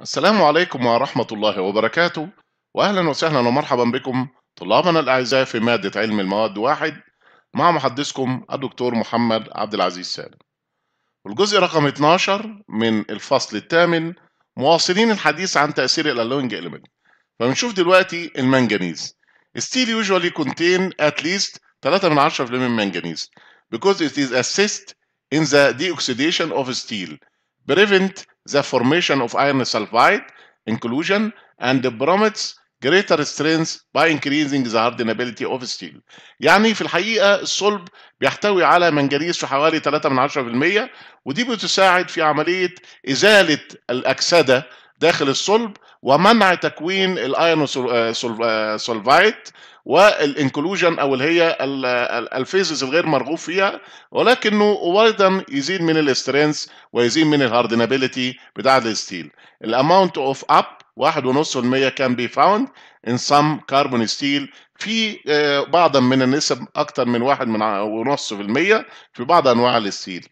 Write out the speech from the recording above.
السلام عليكم ورحمة الله وبركاته وأهلا وسهلا ومرحبا بكم طلابنا الأعزاء في مادة علم المواد واحد مع محدثكم الدكتور محمد عبد العزيز سالم والجزء رقم 12 من الفصل الثامن مواصلين الحديث عن تأثير الألوينج إليمنت فبنشوف دلوقتي المنجنيز ستيل usually contain at least 3 من 10% من manganese because it is assist in the deoxidation of steel prevent the formation of iron sulfide inclusion and promotes greater strength by increasing the hardenability of steel. يعني في الحقيقة الصلب بيحتوي على منجنيز في حوالي 3 من 10% ودي بتساعد في عملية إزالة الأكسدة داخل الصلب ومنع تكوين الايون آه، سولفايت آه، والانكلوجن او اللي هي الفيزز الغير مرغوب فيها ولكنه ايضا يزيد من الاسترينث ويزيد من الهاردنابيلتي بتاع الستيل الاماونت اوف اب 1.5% كان بي فاوند ان سم كربون ستيل في آه، بعضا من النسب اكثر من 1.5% في بعض انواع الستيل